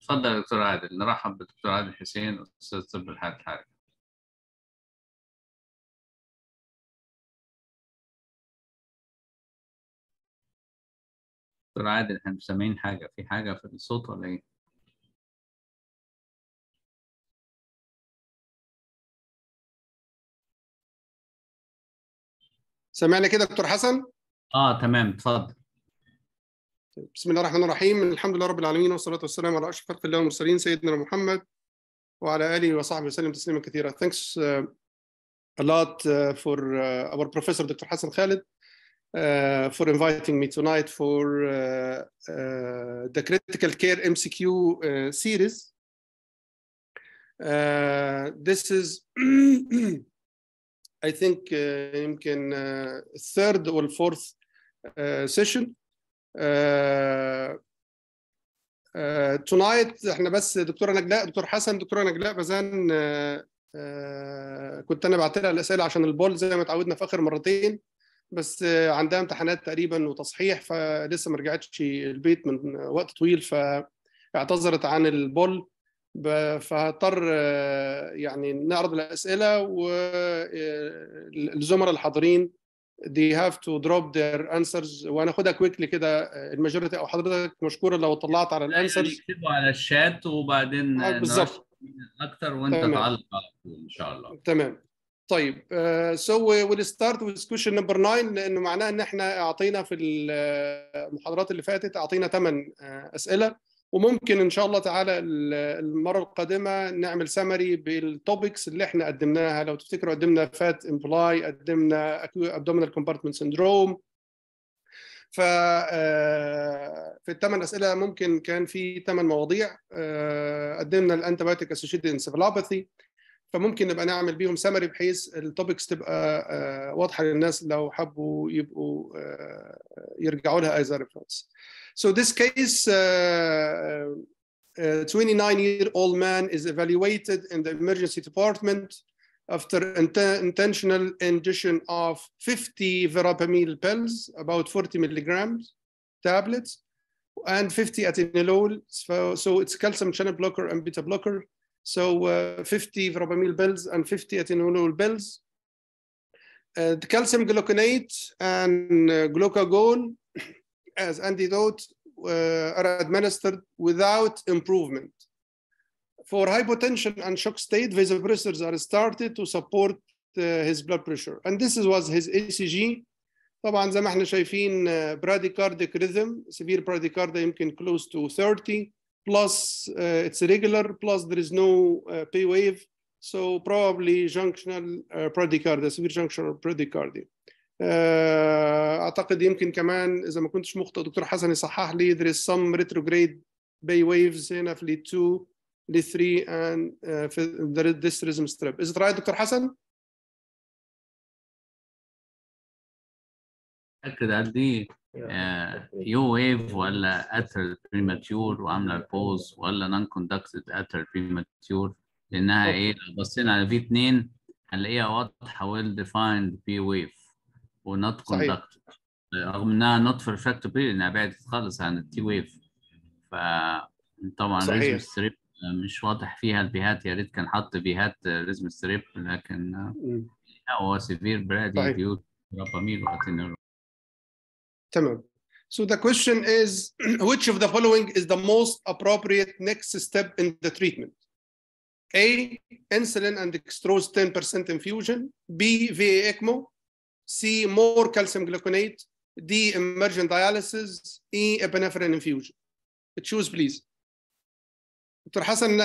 تفضل دكتور عادل نرحب بالدكتور عادل حسين استاذ طب الحالة الحرجة دكتور عادل احنا مش سامعين حاجة في حاجة في الصوت ولا ايه؟ سمعنا كده دكتور حسن؟ اه تمام اتفضل بسم الله الرحمن الرحيم الحمد لله رب العالمين والصلاة والسلام على أشرف خلق الله والمرسلين سيدنا محمد وعلى آله وصحبه وسلم تسليما كثيرا Thanks uh, a lot uh, for uh, our professor Dr. Hassan خالد uh, for inviting me tonight for uh, uh, the critical care MCQ uh, series. Uh, this is I think uh, يمكن uh, third or fourth uh, session تونايت آه، آه، احنا بس دكتوره نجلاء دكتور حسن دكتوره نجلاء بزان آه، كنت انا بعت لها الاسئله عشان البول زي ما اتعودنا في اخر مرتين بس عندها امتحانات تقريبا وتصحيح فلسه ما رجعتش البيت من وقت طويل فاعتذرت عن البول فهضطر يعني نعرض الاسئله والزملاء الحاضرين they have to drop their answers وانا اخدها كويكلي كده الماجوريتي او حضرتك مشكوره لو طلعت على يعني الانسرز يكتبوا على الشات وبعدين آه، بالظبط اكتر وانت تعلق ان شاء الله تمام طيب سو ويل ستارت ويز كويشن نمبر 9 لانه معناه ان احنا اعطينا في آه، المحاضرات اللي فاتت اعطينا ثمان آه، اسئله وممكن ان شاء الله تعالى المره القادمه نعمل سمري بالتوبكس اللي احنا قدمناها لو تفتكروا قدمنا فات امبلاي قدمنا ابدومينال كومبارتمنت سندروم ف آه، في الثمان اسئله ممكن كان في ثمان مواضيع آه، قدمنا الانتبيوتيك اسوشيتد انسفالوباثي فممكن نبقى نعمل بيهم سمري بحيث التوبكس تبقى آه، واضحه للناس لو حبوا يبقوا يرجعوا لها ايزا ريفرنس So this case, a uh, 29-year-old uh, man is evaluated in the emergency department after int intentional ingestion of 50 verapamil pills, about 40 milligrams tablets, and 50 atenolol. So, so it's calcium channel blocker and beta blocker. So uh, 50 verapamil pills and 50 atenolol pills. Uh, the calcium gluconate and uh, glucagon as antidote uh, are administered without improvement. For hypotension and shock state, vasopressors are started to support uh, his blood pressure. And this is, was his ACG. طبعا زي ما احنا شايفين uh, bradycardic rhythm, severe bradycardia يمكن close to 30, plus uh, it's regular, plus there is no uh, P wave. So probably junctional uh, bradycardia, severe junctional bradycardia. آه، اعتقد يمكن كمان اذا ما كنتش مخطئ دكتور حسن يصحح لي there is some retrograde bay waves هنا في lead 2 lead 3 and uh, في this rhythm strip is it right دكتور حسن؟ متأكد قد ايه آه، يو ويف ولا أثر بريماتيور وعامله بوز ولا نون كوندكتد أثر بريماتيور لانها ايه لو بصينا على في 2 هنلاقيها واضحه ويل ديفايند بي ويف ونوت كوندكت رغم انها نوت perfect period انها بعدت خالص عن التي ويف ف طبعا ريزم ستريب مش واضح فيها البيهات يا ريت كان حط بيهات ريزم ستريب لكن هو سيفير برادي ديوت رابامير واتينيرو تمام So the question is which of the following is the most appropriate next step in the treatment? A. Insulin and dextrose 10% infusion. B. VA ECMO. C more calcium gluconate, D emergent dialysis, E epinephrine infusion. Choose please. دكتور حسن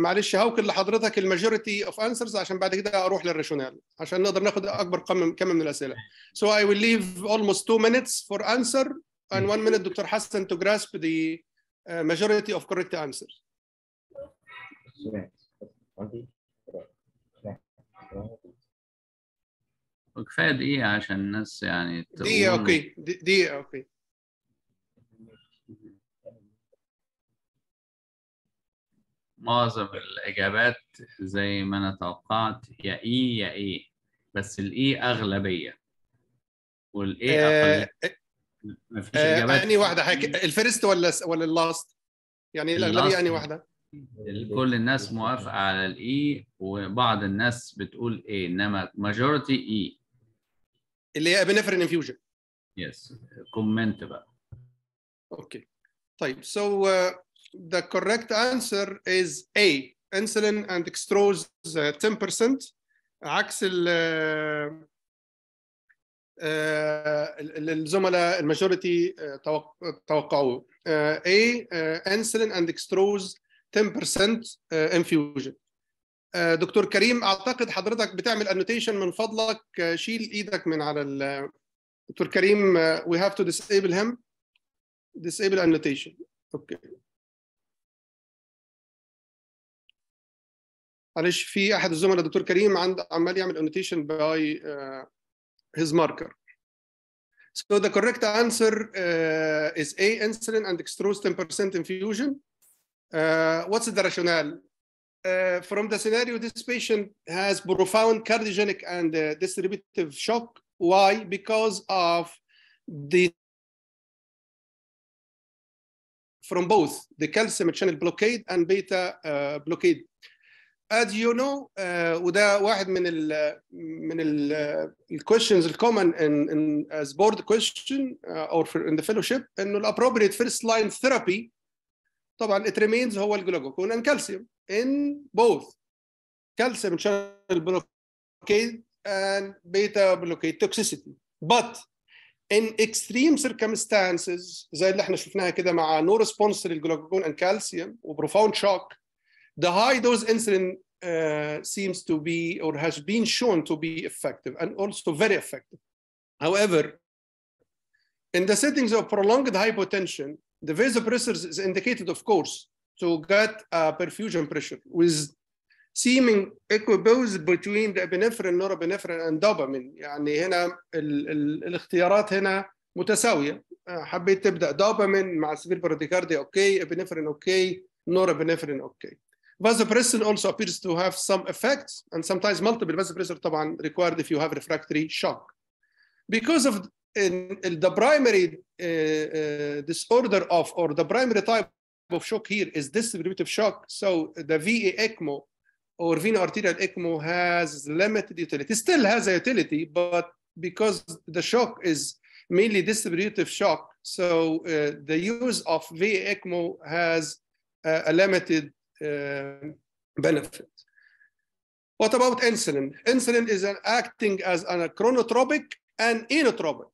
معلش هوكل لحضرتك الماجوريتي اوف انسرز عشان بعد كده اروح للراشونال عشان نقدر ناخد اكبر كم كم من الاسئله. So I will leave almost two minutes for answer and one minute دكتور حسن to grasp the uh, majority of correct answers. وكفايه دقيقه عشان الناس يعني دقيقه اوكي دقيقه اوكي معظم الاجابات زي ما انا توقعت يا اي يا اي بس الاي اغلبيه والاي اقليه آه، آه، ما مفيش اجابات آه، اني واحده حاجه الفيرست ولا ولا اللاست يعني الاغلبيه اني واحده كل الناس موافقه على الاي وبعض الناس بتقول ايه انما ماجورتي اي اللي هي ابنفرين انفيوجن يس كومنت بقى اوكي طيب so uh, the correct answer is A insulin and dextrose uh, 10% عكس ال الزملاء الماجوريتي توقعوه A insulin and dextrose 10% infusion دكتور كريم اعتقد حضرتك بتعمل انوتيشن من فضلك شيل ايدك من على ال دكتور كريم we have to disable him disable annotation اوكي okay. معلش في احد الزملاء دكتور كريم عند عمال يعمل annotation by هيز his marker so the correct answer uh, is A insulin and dextrose 10% infusion uh, what's the rationale uh, from the scenario, this patient has profound cardiogenic and uh, distributive shock. Why? Because of the from both the calcium channel blockade and beta uh, blockade. As you know, uh, وده واحد من ال من ال uh, questions common in, in as board question uh, or in the fellowship the appropriate first line therapy طبعا it remains هو الجلاجوكون and calcium in both calcium channel blockade and beta blockade toxicity but in extreme circumstances زي اللي احنا شفناها كده مع no response للجلاجوكون and calcium و profound shock the high dose insulin uh, seems to be or has been shown to be effective and also very effective. However, in the settings of prolonged hypotension, the vasopressors is indicated, of course, to get uh, perfusion pressure with seeming equipoise between the epinephrine, norepinephrine, and dopamine. يعني هنا ال ال الاختيارات هنا متساوية. حبيت تبدأ دوبامين مع سبير براديكارديا اوكي، epinephrine اوكي، norepinephrine اوكي. Vasopressin also appears to have some effects and sometimes multiple vasopressor طبعا required if you have refractory shock. Because of in, in the primary uh, uh, disorder of or the primary type of shock here is distributive shock. So the VA ECMO or venous arterial ECMO has limited utility. It still has a utility, but because the shock is mainly distributive shock, so uh, the use of VA ECMO has uh, a limited uh, benefit. What about insulin? Insulin is an acting as a chronotropic and inotropic.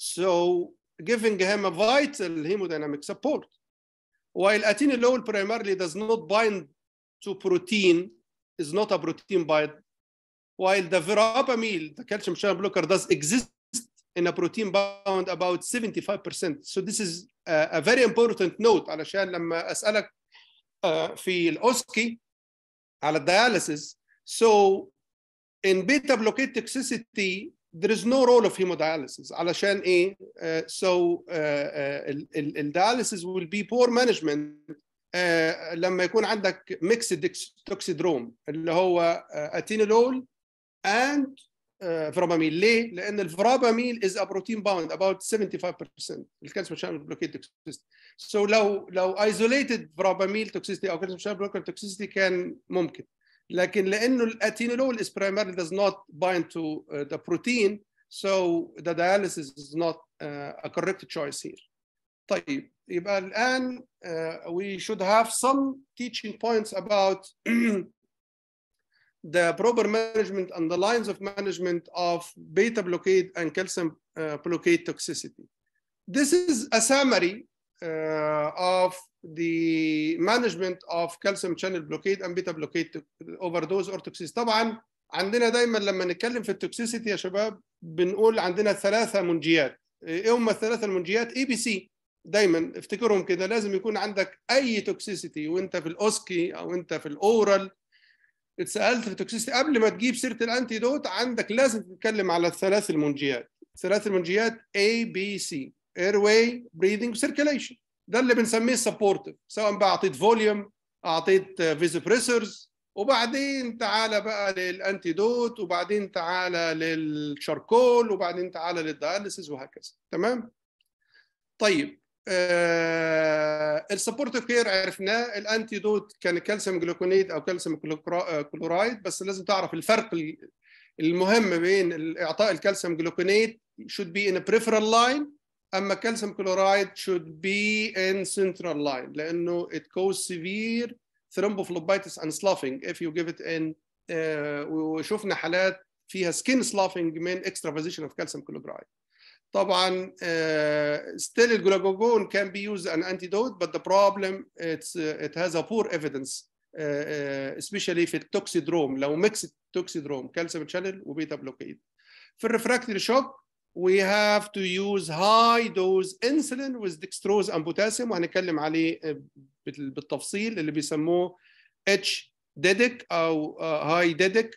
So giving him a vital hemodynamic support. While atenolol primarily does not bind to protein, is not a protein bind, while the verapamil, the calcium channel blocker, does exist in a protein bound about 75%. So this is a, a very important note علشان لما أسألك uh, في الأوسكي على الدياليسيس so in beta blockade toxicity there is no role of hemodialysis علشان ايه uh, so آه، آه، الdialysis will be poor management uh, لما يكون عندك mixed toxidrome اللي هو atenolol and uh, ليه؟ لان is از بروتين باوند about 75% الكالسيوم شانل بلوكيت توكسيستي سو لو لو ايزوليتد فراباميل توكسيستي او كالسيوم شانل بلوكيت توكسيستي كان ممكن لكن لانه الاتينول is primarily does not bind to uh, the protein so the dialysis is not uh, a correct choice here طيب يبقى الان uh, we should have some teaching points about the proper management and the lines of management of beta blockade and calcium uh, blockade toxicity. This is a summary uh, of the management of calcium channel blockade and beta blockade overdose or toxicity طبعا عندنا دايما لما نتكلم في التوكسيسيتي يا شباب بنقول عندنا ثلاثه منجيات ايه هم الثلاثه المنجيات اي بي سي دايما افتكرهم كده لازم يكون عندك اي توكسيسيتي وانت في الاوسكي او انت في الاورال اتسالت في توكسيسيتي قبل ما تجيب سيره الانتي دوت عندك لازم تتكلم على الثلاث المنجيات ثلاث المنجيات اي بي سي اير واي بريذنج سيركيليشن ده اللي بنسميه سبورتيف سواء بقى اعطيت فوليوم اعطيت فيزوبريسرز وبعدين تعالى بقى للانتيدوت وبعدين تعالى للشاركول وبعدين تعالى للدياليسيس وهكذا تمام طيب آه السبورتيف كير عرفناه الانتيدوت كان كالسيوم جلوكونيت او كالسيوم آه، كلورايد بس لازم تعرف الفرق المهم بين اعطاء الكالسيوم جلوكونيت should be in a peripheral line اما calcium chloride should be in central line لانه it causes severe thrombophlebitis and sloughing if you give it in uh, وشفنا حالات فيها skin sloughing من extravasation of calcium chloride طبعا uh, still الجلاجوجون can be used as an antidote but the problem it's uh, it has a poor evidence uh, uh, especially في التوكسيدروم لو mixed توكسيدروم calcium channel وبيتا blockade في الرفراكتري شوك we have to use high dose insulin with dextrose and potassium وهنتكلم عليه بالتفصيل اللي بيسموه اتش ديدك او هاي high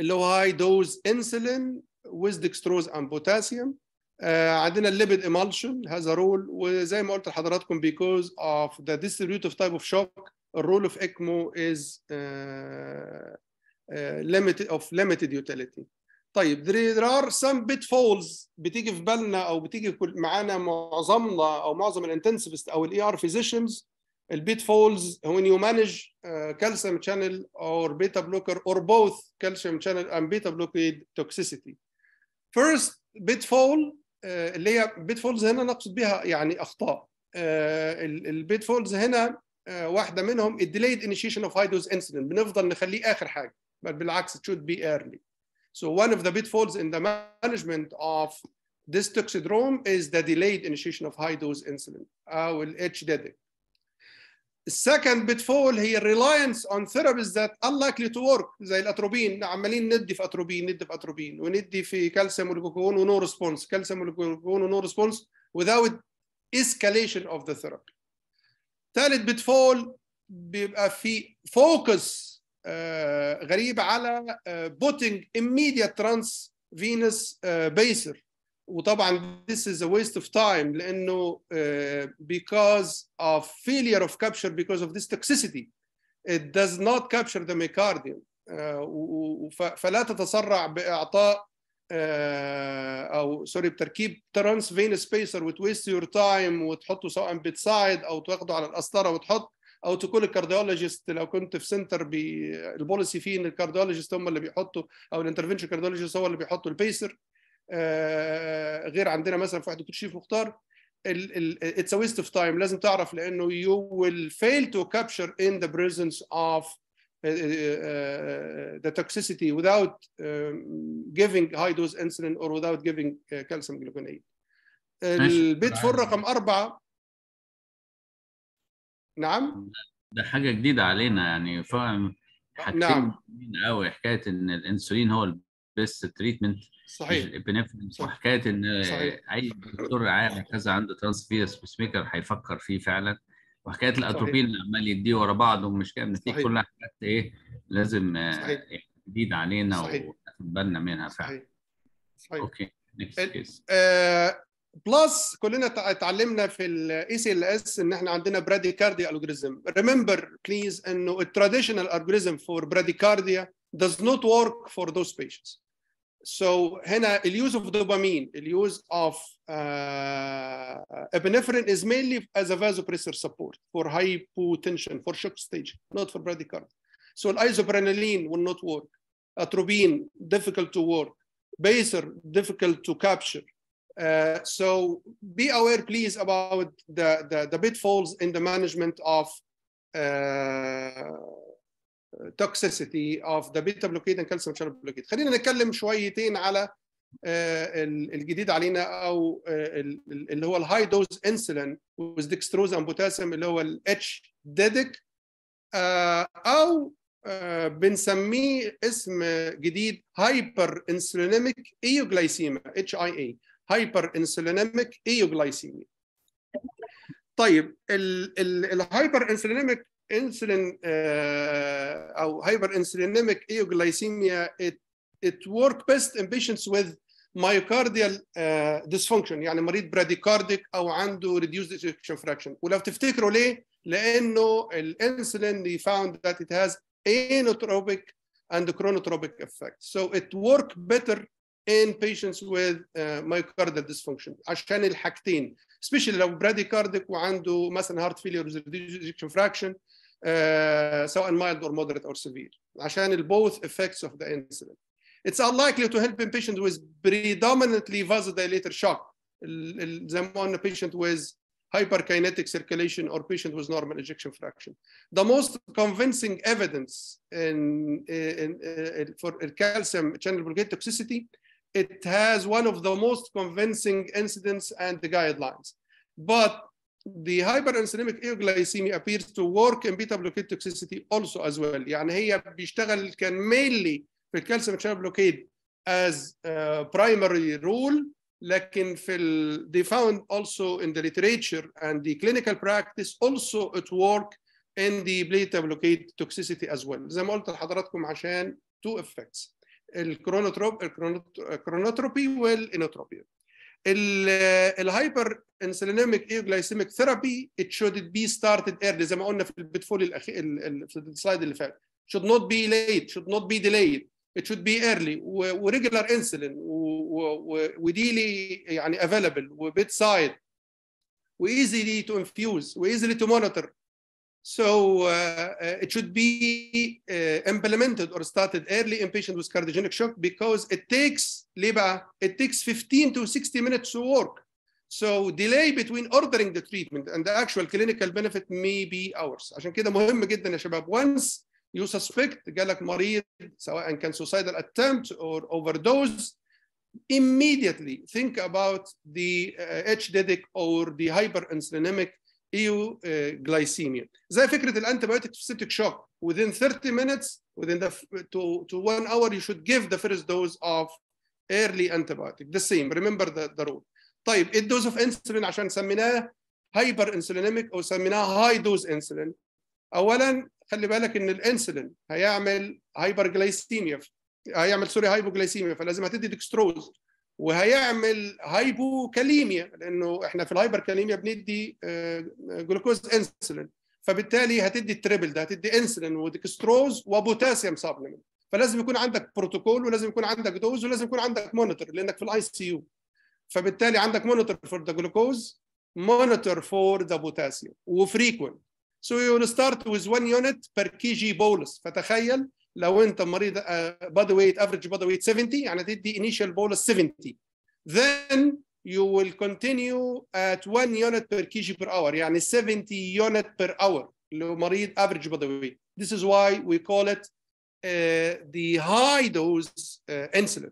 اللي هو high dose insulin with dextrose and potassium آه عندنا الليبيد emulsion هذا رول وزي ما قلت لحضراتكم because of the distributive type of shock role of ECMO is limited of limited utility طيب there are some pitfalls بتيجي في بالنا او بتيجي معانا معظمنا او معظم الانتنسفست او الاي ار فيزيشنز البيت فولز وين يو مانج كالسيوم شانل اور بيتا بلوكر اور بوث كالسيوم شانل اند بيتا بلوكيد توكسيسيتي فيرست بيت فول اللي هي بيت فولز هنا نقصد بها يعني اخطاء uh, البيت فولز هنا uh, واحده منهم الديليد انيشيشن اوف هاي دوز انسولين بنفضل نخليه اخر حاجه بل بالعكس it بي ايرلي So one of the pitfalls in the management of this toxidrome is the delayed initiation of high-dose insulin, أو ال Second pitfall هي reliance on therapies that are unlikely to work زي الاتروبين عمالين ندي في اتروبين ندي في اتروبين وندي في calcium والجلوكون No response. Calcium والجلوكون No response. without escalation of the therapy. Third pitfall بيبقى في focus آه، غريب على بوتينج آه، immediate ترانس فينس بيسر وطبعا this is a waste of time لانه آه، because of failure of capture because of this toxicity it does not capture the myocardium فلا تتسرع باعطاء او سوري بتركيب ترانس فينس بيسر وتويست يور تايم وتحطه سواء بتساعد او تاخده على القسطره وتحط او تكون الكارديولوجيست لو كنت في سنتر بي البوليسي فيه ان الكارديولوجيست هم اللي بيحطوا او الانترفنشن كارديولوجيست هو اللي بيحطوا البيسر آه، غير عندنا مثلا في دكتور شيف مختار اتس ويست اوف تايم لازم تعرف لانه يو ويل فيل تو كابتشر ان ذا بريزنس اوف ذا توكسيسيتي without giving high dose انسلين اور without giving كالسيوم آه، gluconate البيت فور رقم أربعة نعم ده حاجه جديده علينا يعني فاهم حاجتين نعم قوي حكايه ان الانسولين هو البيست تريتمنت صحيح الابنفرين وحكايه ان صحيح. اي دكتور رعايه كذا عنده ترانسفيرس بيس ميكر هيفكر فيه فعلا وحكايه الاتروبين اللي عمال يديه ورا بعض ومش كده بنتيجه كلها حاجات ايه لازم يعني جديد علينا وناخد بالنا منها فعلا صحيح. صحيح. اوكي نكست كيس بلس كلنا اتعلمنا في الاي سي ال اس ان احنا عندنا كارديا الجوريزم ريمبر بليز انه التراديشنال الجوريزم فور كارديا does not work for those patients so هنا use dopamine, the use of uh, epinephrine is mainly as a vasopressor support for hypotension for shock stage not for bradycardia so isoprenaline will not work atropine difficult to work baser difficult to capture so be aware, please, about the, the, the pitfalls in the management of uh, toxicity of the beta blockade and calcium channel blockade. خلينا نتكلم شويتين على uh, الجديد علينا او اللي هو الهاي دوز انسولين with dextrose and potassium اللي هو ال الاتش ديدك او بنسميه اسم جديد هايبر انسولينيميك ايوجلايسيما اتش اي اي هايبر انسولينيميك ايوغلايسيميا طيب الهايبر انسولينيميك انسولين او هايبر انسولينيميك ايوغلايسيميا it work best in patients with myocardial آه، dysfunction يعني مريض براديكارديك او عنده ريديوس ejection فراكشن ولو تفتكروا ليه لانه الانسولين دي فاوند ذات ات هاز انوتروبيك and chronotropic effect so it work better in patients with uh, myocardial dysfunction عشان الحاجتين especially لو bradycardic وعنده مثلا heart failure with reduced fraction uh, سواء mild or moderate or severe عشان ال both effects of the insulin it's unlikely to help in patients with predominantly vasodilator shock زي ما قلنا patient with hyperkinetic circulation or patient with normal ejection fraction. The most convincing evidence in, in, in, for calcium channel blockade toxicity it has one of the most convincing incidents and the guidelines. But the hyperinsulinemic eoglycemia appears to work in beta blockade toxicity also as well يعني هي بيشتغل كان mainly في calcium channel blockade as a primary rule لكن في ال, they found also in the literature and the clinical practice also at work in the beta blockade toxicity as well زي ما قلت لحضراتكم عشان two effects الكرونوتروب الكرونوتروبي والانوتروبي الهايبر انسولينيميك جلايسيميك ثيرابي ات شود بي ستارتد ايرلي زي ما قلنا في البتفول الاخير في السلايد اللي فات should not be late should not be delayed it should be early وريجولار انسولين وديلي يعني افيلبل وبيت سايد وايزلي تو انفيوز وايزلي تو مونيتور So uh, it should be uh, implemented or started early in patients with cardiogenic shock because it takes labor, it takes 15 to 60 minutes to work. So delay between ordering the treatment and the actual clinical benefit may be hours. عشان كده مهم جدا يا شباب once you suspect جالك مريض سواء كان suicidal attempt or overdose immediately think about the uh, or the hyperinsulinemic ايو جلايسيميا آه، زي فكره الانتيبيوتيك في septic شوك within 30 minutes within the to to one hour you should give the first dose of early antibiotic the same remember the, the rule طيب ايه الدوز اوف انسولين عشان سميناه هايبر انسولينيميك او سميناه هاي دوز انسولين اولا خلي بالك ان الانسولين هيعمل هايبر جلايسيميا هيعمل سوري هايبوجلايسيميا فلازم هتدي ديكستروز وهيعمل هايبوكاليميا لانه احنا في الهايبركاليميا بندي آه، جلوكوز انسولين فبالتالي هتدي التريبل ده هتدي انسولين وديكستروز وبوتاسيوم سبلمنت فلازم يكون عندك بروتوكول ولازم يكون عندك دوز ولازم يكون عندك مونيتور لانك في الاي سي يو فبالتالي عندك مونيتور فور ذا جلوكوز مونيتور فور ذا بوتاسيوم وفريكوينت سو يو ستارت ويز 1 يونت بير كي جي بولس فتخيل لو انت مريض بادي ويت افريج بادي ويت 70 يعني تدي انيشال بولس 70 then you will continue at 1 unit per kg per hour يعني 70 unit per hour لو average افريج بادي ويت this is why we call it uh, the high dose uh, insulin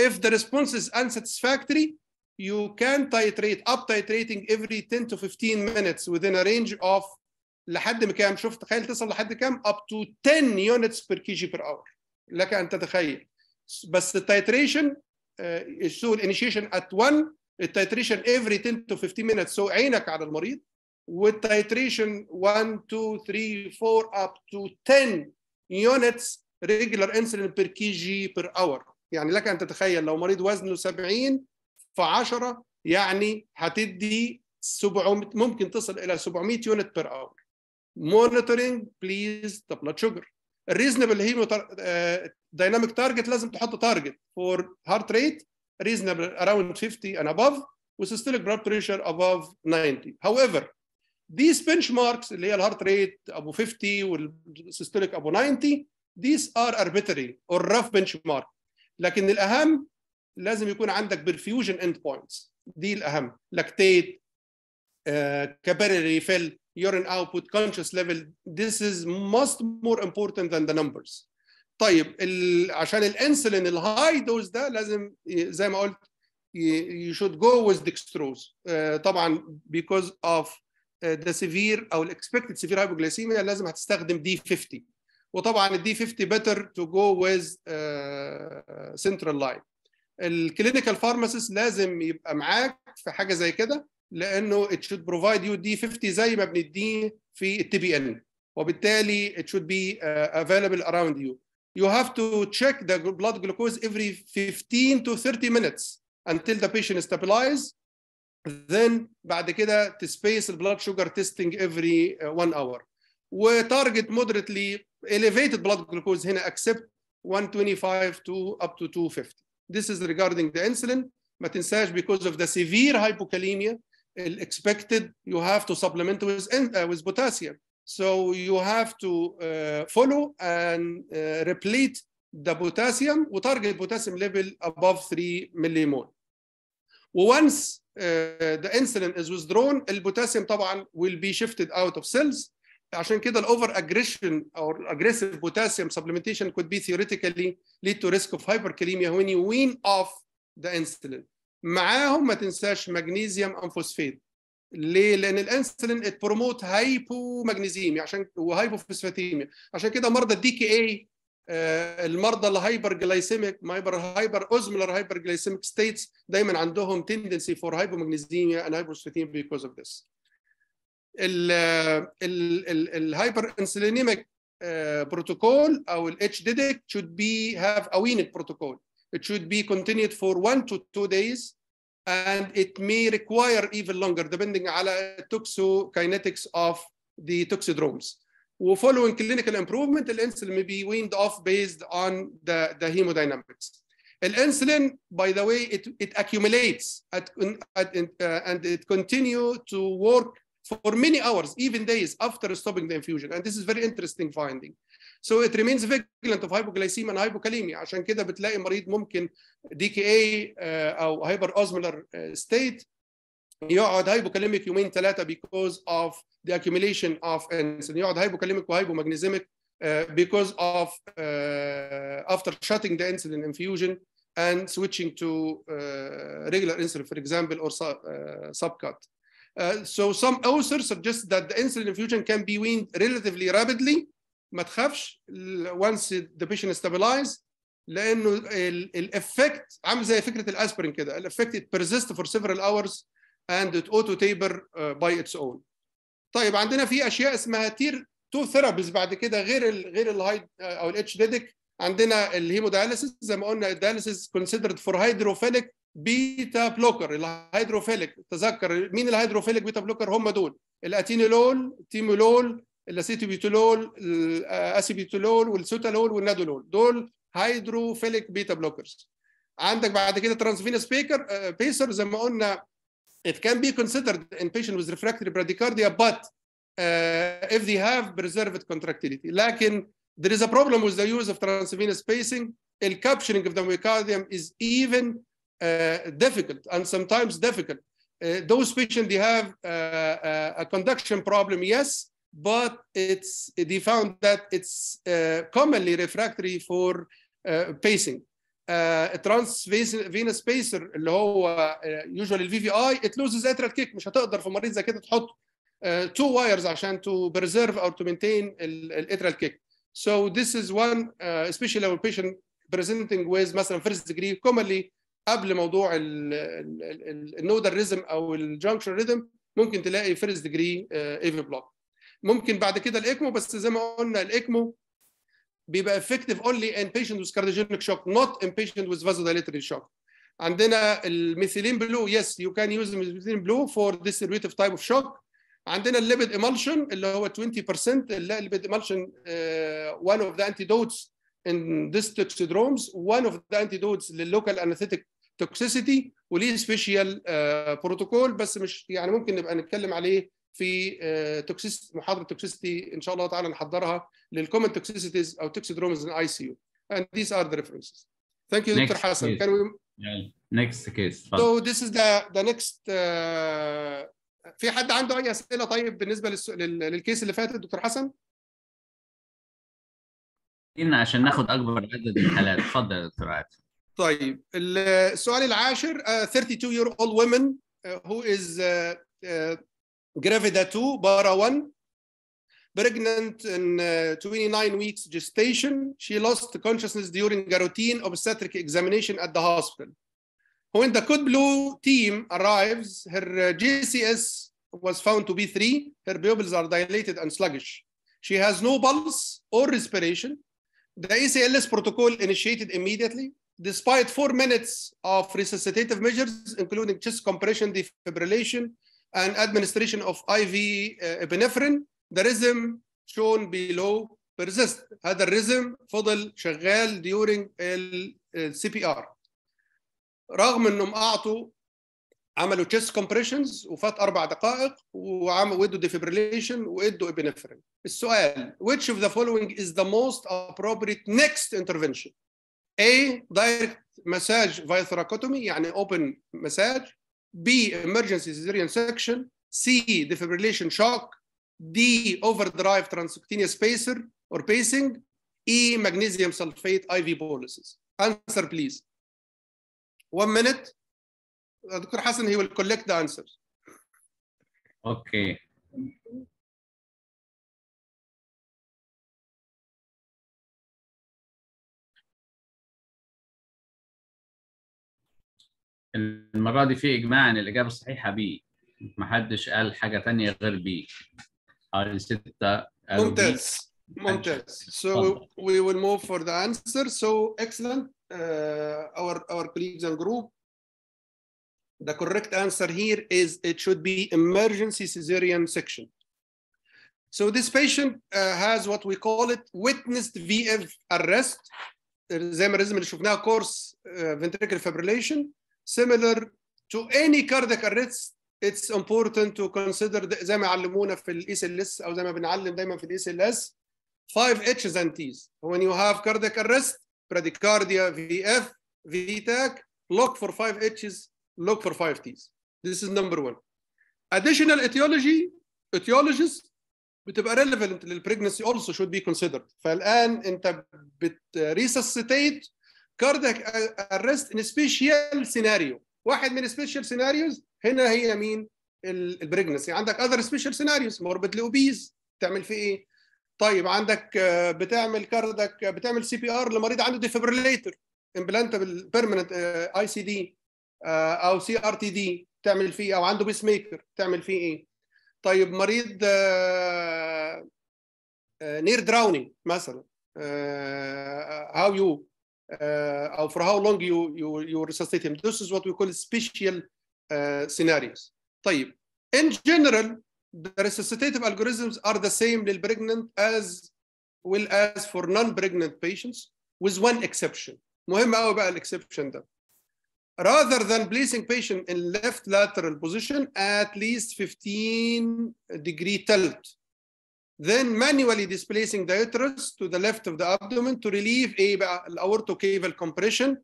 if the response is unsatisfactory you can titrate up titrating every 10 to 15 minutes within a range of لحد ما كام شفت تخيل تصل لحد كام اب تو 10 يونتس بير كي جي بير اور لك ان تتخيل بس التايتريشن سو الانيشيشن ات 1 التايتريشن افري 10 تو 15 مينتس سو عينك على المريض والتايتريشن 1 2 3 4 اب تو 10 يونتس ريجولار انسولين بير كي جي بير اور يعني لك ان تتخيل لو مريض وزنه 70 في 10 يعني هتدي 700 ممكن تصل الى 700 يونت بير اور مونيتورنج بليز ذا بلاد شوجر الريزنبل هيمو دايناميك تارجت لازم تحط تارجت فور هارت ريت ريزنبل اراوند 50 اند above وسيستوليك بلاد بريشر above 90 هاو ايفر ذيس بنش ماركس اللي هي الهارت ريت ابو 50 والسيستوليك ابو 90 ذيس ار اربيتري اور or بنش مارك لكن الاهم لازم يكون عندك بيرفيوجن اند بوينتس دي الاهم لاكتيت كابيلري فيلت urine output conscious level this is most more important than the numbers طيب ال... عشان الانسولين الهاي دوز ده لازم زي ما قلت you should go with dextrose uh, طبعا because of uh, the severe او expected severe hypoglycemia لازم هتستخدم d 50 وطبعا d 50 better to go with uh, central line الكلينيكال فارماسيست لازم يبقى معاك في حاجه زي كده لانه it should provide you d 50 زي ما بنديه في التي بي ان وبالتالي it should be uh, available around you you have to check the blood glucose every 15 to 30 minutes until the patient stabilized. then بعد كده to space blood sugar testing every uh, one hour وتارجت moderately elevated blood glucose هنا accept 125 to up to 250 this is regarding the insulin ما تنساش because of the severe hypokalemia expected, you have to supplement with, uh, with potassium. So you have to uh, follow and uh, replete the potassium, we target potassium level above 3 millimole. Once uh, the insulin is withdrawn, the potassium طبعا will be shifted out of cells. عشان كده الاوفر اجريشن or aggressive potassium supplementation could be theoretically lead to risk of hyperkalemia when you wean off the insulin. معاهم ما تنساش مغنيسيوم انفوسفيت ليه؟ لان الانسولين بروموت هايبو مغنيزيميا عشان وهايبو فوسفاتيميا عشان كده مرضى الدي كي اي المرضى الهايبر جلايسيميك مايبر هايبر اوزمولر هايبر جلايسيميك ستيتس دايما عندهم تندنسي فور هايبو مغنيزيميا اند هايبو فوسفاتيميا بيكوز اوف ذس الهايبر انسولينيميك بروتوكول او الاتش ديديك شود بي هاف اوينك بروتوكول It should be continued for one to two days, and it may require even longer, depending on the toxokinetics of the toxidromes. Following clinical improvement, the insulin may be weaned off based on the, the hemodynamics. The insulin, by the way, it, it accumulates at, at, uh, and it continue to work for many hours, even days after stopping the infusion. And this is very interesting finding. So it remains vigilant of hypoglycemia and hypokalemia. عشان كده بتلاقي مريض ممكن DKA uh, أو hyper osmolar uh, state يقعد هايبوكاليميك يومين ثلاثة because of the accumulation of insulin يقعد هايبوكاليميك وهايبوماجنيزيميك uh, because of uh, after shutting the insulin infusion and switching to uh, regular insulin for example or uh, subcut. Uh, so some authors suggest that the insulin infusion can be weaned relatively rapidly ما تخافش once the patient is stabilized لانه الافكت عامل زي فكره الاسبرين كده الافكت it فور for several hours and it تيبر taper uh, by its own طيب عندنا في اشياء اسمها تير تو ثيرابيز بعد كده غير الـ غير الهاي uh, او الاتش ديدك عندنا الهيمودياليسيس زي ما قلنا الدياليسيس كونسيدرد فور هيدروفيليك بيتا بلوكر الهيدروفيليك تذكر مين الهيدروفيليك بيتا بلوكر هم دول الاتينولول تيمولول الاسيتوبيتولول الاسيبيتولول والسوتالول والنادولول دول هيدروفيليك بيتا بلوكرز عندك بعد كده ترانسفينس بيكر آه، بيسر زي ما قلنا it can be considered in patient with refractory bradycardia but uh, if they have preserved contractility لكن there is a problem with the use of transvenous spacing الكابشنج of the myocardium is even Uh, difficult and sometimes difficult. Uh, those patients, they have uh, a conduction problem, yes, but it's they found that it's commonly refractory for pacing. A transvenous اللي هو يوجوال الفي في اي ات لوزز اترال مش هتقدر في مريض زي كده تحط two wires عشان تو بريزيرف او تو مينتين atrial kick. So this is one, uh, especially our patient presenting with مثلا first degree commonly قبل موضوع النودال ريزم او الجنكشن ريزم ممكن تلاقي فيرست ديجري ايفي بلوك ممكن بعد كده الاكمو بس زي ما قلنا الاكمو بيبقى افكتيف اونلي ان بيشنت with شوك نوت ان بيشنت patient فازو دايليتري شوك عندنا الميثيلين بلو يس يو كان يوز الميثيلين بلو فور ذيس ريتيف تايب اوف شوك عندنا الليبيد ايمالشن اللي هو 20% الليبيد ايمالشن one اوف ذا antidotes ان dystoxic syndromes اوف ذا the antidotes لللوكال انستhethic توكسيسيتي وليه سبيشال آه، بروتوكول بس مش يعني ممكن نبقى نتكلم عليه في توكسيسيتي آه، محاضره توكسيسيتي ان شاء الله تعالى نحضرها للكومن توكسيسيتيز او توكسيدرومز ان اي سي يو اند ذيس ار ذا ريفرنسز ثانك يو دكتور حسن كان وي can كيس سو ذيس از ذا ذا is آه، في حد عنده اي اسئله طيب بالنسبه للكيس اللي فاتت دكتور حسن عشان ناخد اكبر عدد من الحالات اتفضل يا دكتور عادل طيب السؤال العاشر uh, 32 year old woman uh, who is uh, uh, gravida 2 bara 1 pregnant in uh, 29 weeks gestation she lost consciousness during a routine obstetric examination at the hospital when the code blue team arrives her uh, gcs was found to be 3 her pupils are dilated and sluggish she has no pulse or respiration the ACLS protocol initiated immediately despite four minutes of resuscitative measures, including chest compression, defibrillation, and administration of IV uh, epinephrine, the rhythm shown below persist. هذا الريزم فضل شغال during السي بي ار. رغم انهم اعطوا عملوا chest compressions وفات اربع دقائق وعملوا ادوا defibrillation وادوا ابنفرين. السؤال which of the following is the most appropriate next intervention؟ A direct massage thoracotomy يعني open massage B emergency cesarean section C defibrillation shock D overdrive transcutaneous spacer or pacing E magnesium sulfate IV boluses answer please one minute دكتور حسن he will collect the answers okay المره دي في اجماع ان الاجابه الصحيحه بي ما حدش قال حاجه تانية غير بي حوالي سته ممتاز ممتاز so we will move for the answer so excellent uh, our our colleagues and group the correct answer here is it should be emergency cesarean section So this patient uh, has what we call it witnessed VF arrest زي ما الرزم اللي شفناها كورس uh, ventricular fibrillation similar to any cardiac arrest it's important to consider زي ما علمونا في الاي ECLs, او زي ما بنعلم دايما في 5 H's and T's. When you have cardiac arrest, bradycardia, VF, VTAC, look for 5 H's, look for 5 T's. This is number one. Additional etiology, etiologies بتبقى relevant للpregnancy also should be considered. فالآن أنت resuscitate كاردك ارست ان سبيشال سيناريو واحد من سبيشال سيناريوز هنا هي مين البريجنسي عندك اذر سبيشال سيناريوز موربيدلي لوبيز تعمل فيه ايه طيب عندك آه، بتعمل كاردك آه، بتعمل سي بي ار لمريض عنده ديفبريليتر امبلانتبل بيرمننت اي سي دي او سي ار تي دي تعمل فيه او عنده بيس ميكر تعمل فيه ايه طيب مريض نير آه، دراوني مثلا هاو يو uh, or for how long you, you, you resuscitate him. This is what we call special uh, scenarios. طيب. In general, the resuscitative algorithms are the same pregnant as well as for non-pregnant patients with one exception. مهم قوي بقى الاكسبشن ده. Rather than placing patient in left lateral position at least 15 degree tilt then manually displacing the uterus to the left of the abdomen to relieve ايه بقى compression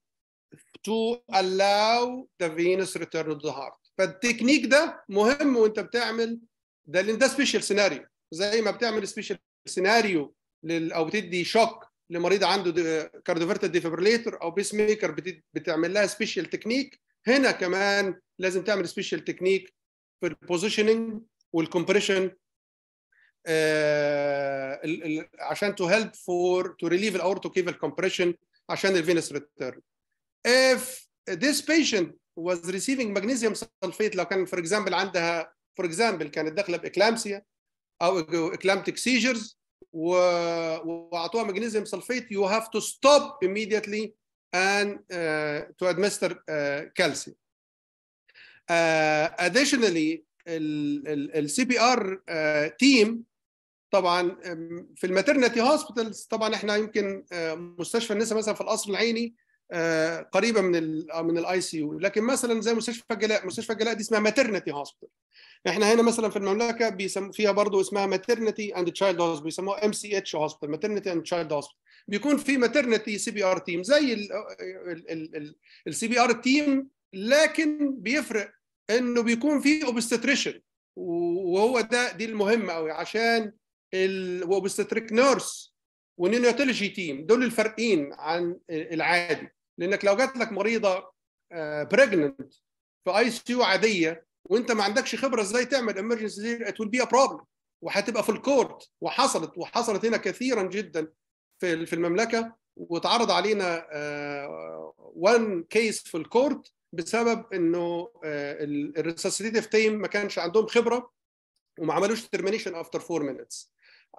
to allow the venous return to the heart فالتكنيك ده مهم وانت بتعمل ده لان ده سبيشال سيناريو زي ما بتعمل سبيشال سيناريو لل او بتدي شوك لمريض عنده cardioverted ديفيبريليتور او بيس ميكر بتعمل لها سبيشال تكنيك هنا كمان لازم تعمل سبيشال تكنيك في البوزيشننج والكمبريشن عشان to تو هيلب فور تو ريليف الاورتوكيفال compression عشان the venous return. if this patient was receiving magnesium sulfate لو كان for example عندها for example كانت داخله باكلامسيا او اكلامتيك سيجرز وعطوها magnesium sulfate you have to stop immediately and uh, to administer uh, calcium. Uh, additionally السي بي ار team طبعا في الماترنتي هوسبيتالز طبعا احنا يمكن آه، مستشفى النساء مثلا في القصر العيني آه، قريبه من الـ آه، من الاي سي يو لكن مثلا زي مستشفى الجلاء مستشفى الجلاء دي اسمها ماترنتي هوسبيتال احنا هنا مثلا في المملكه بيسم فيها برضه اسمها ماترنتي اند تشايلد هوسبيتال بيسموها ام سي اتش هوسبيتال ماترنتي اند تشايلد هوسبيتال بيكون في ماترنتي سي بي ار تيم زي السي بي ار تيم لكن بيفرق انه بيكون في اوبستريشن وهو ده دي المهمه قوي عشان الاوبستريك نيرس والنيوتولوجي تيم دول الفارقين عن العادي لانك لو جات لك مريضه بريجننت آه، في اي سي يو عاديه وانت ما عندكش خبره ازاي تعمل امرجنسي ات ويل بي ا بروبلم وهتبقى في الكورت وحصلت وحصلت هنا كثيرا جدا في في المملكه واتعرض علينا وان آه، كيس في الكورت بسبب انه آه، الريسسيتيف تيم ما كانش عندهم خبره وما عملوش ترمينيشن افتر 4 مينتس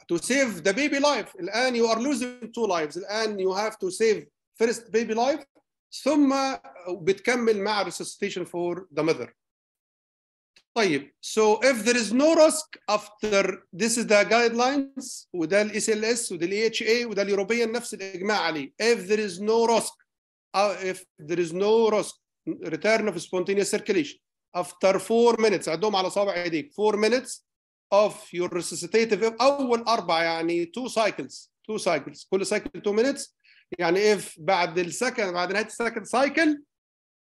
to save the baby life الآن you are losing two lives الآن you have to save first baby life ثم uh, بتكمل مع resuscitation for the mother طيب so if there is no risk after this is the guidelines وده ال اس وده الاي اتش اي وده اليوروبيان نفس الاجماع عليه if there is no risk uh, if there is no risk return of spontaneous circulation after 4 minutes عدهم على صابع ايديك 4 minutes of your resuscitative اول اربع يعني two cycles two cycles كل cycle two minutes يعني if بعد السكند بعد نهايه السكند cycle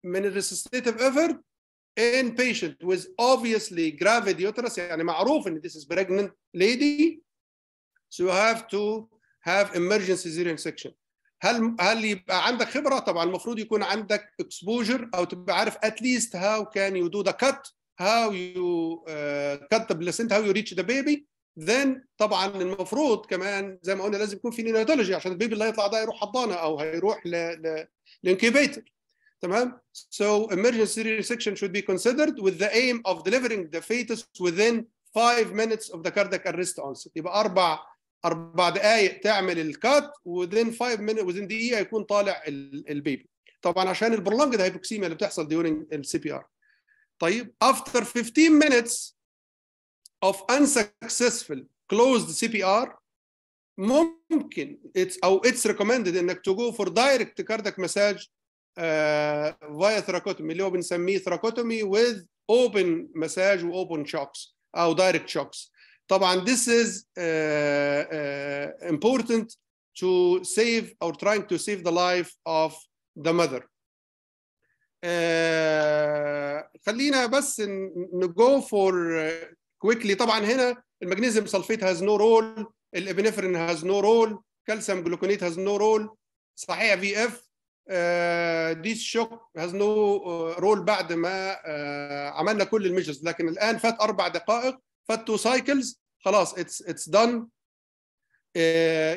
من resuscitative effort in patient with obviously gravid uterus يعني معروف ان this is pregnant lady so you have to have emergency cesarean section هل هل يبقى عندك خبره طبعا المفروض يكون عندك exposure او تبقى عارف at least how can you do the cut how you uh, cut the placenta how you reach the baby then طبعا المفروض كمان زي ما قلنا لازم يكون في نيناتولوجي عشان البيبي اللي هيطلع ده هيروح حضانه او هيروح ل لانكيبيتر تمام so emergency resection should be considered with the aim of delivering the fetus within 5 minutes of the cardiac arrest onset يبقى اربع اربع دقائق تعمل الكات within 5 minutes within دقيقه يكون طالع البيبي طبعا عشان البرولونجد هايبوكسيميا اللي بتحصل during السي بي ار طيب after 15 minutes of unsuccessful closed CPR ممكن it's او it's recommended انك to go for direct cardiac massage via thoracotomy. اللي هو بنسميه thoracotomy with open massage و open shocks او direct shocks طبعا this is uh, uh, important to save or trying to save the life of the mother آه، خلينا بس نجو فور كويكلي طبعا هنا المغنيسيوم سلفيت هاز نو رول الابنفرين هاز نو رول كالسيوم جلوكونيت هاز نو رول صحيح في اف آه ديس شوك هاز نو رول بعد ما آه، عملنا كل الميجرز لكن الان فات اربع دقائق فات تو سايكلز خلاص اتس اتس دان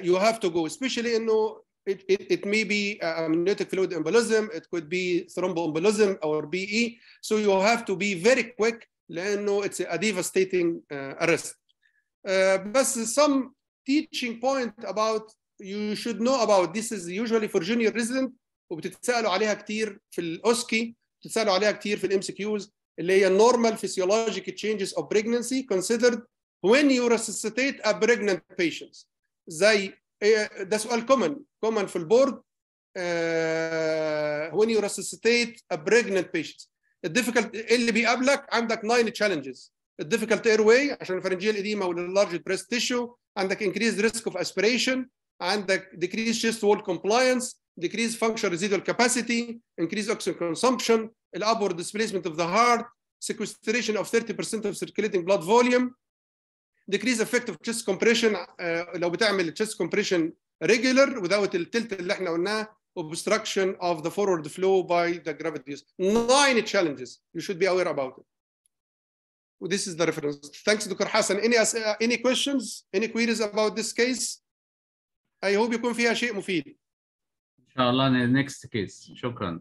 يو هاف تو جو سبيشلي انه it, it, it may be uh, amniotic fluid embolism, it could be thromboembolism or BE. So you have to be very quick know it's a devastating uh, arrest. Uh, some teaching point about you should know about this is usually for junior resident وبتتسالوا عليها كتير في الاوسكي بتتسالوا عليها كتير في الام سي كيوز اللي هي normal physiologic changes of pregnancy considered when you resuscitate a pregnant patient زي that's سؤال common common for البورد uh, when you resuscitate a pregnant patient difficult الديفيكالت ايه I'm like 9 challenges difficult airway, الديفيكالت اير واي عشان الفرنجيه breast tissue and the increased risk of aspiration and the decreased chest wall compliance decreased functional residual capacity increased oxygen consumption الابورد displacement of the heart sequestration of 30% of circulating blood volume decrease of chest compression uh, لو بتعمل chest compression regular without التلت اللي احنا قلناه obstruction of the forward flow by the gravity. Nine challenges you should be aware about it. This is the reference. Thanks, Dr. Hassan. Any, uh, any questions? Any queries about this case? I hope you يكون فيها شيء مفيد. Inshallah, next case. شكرا.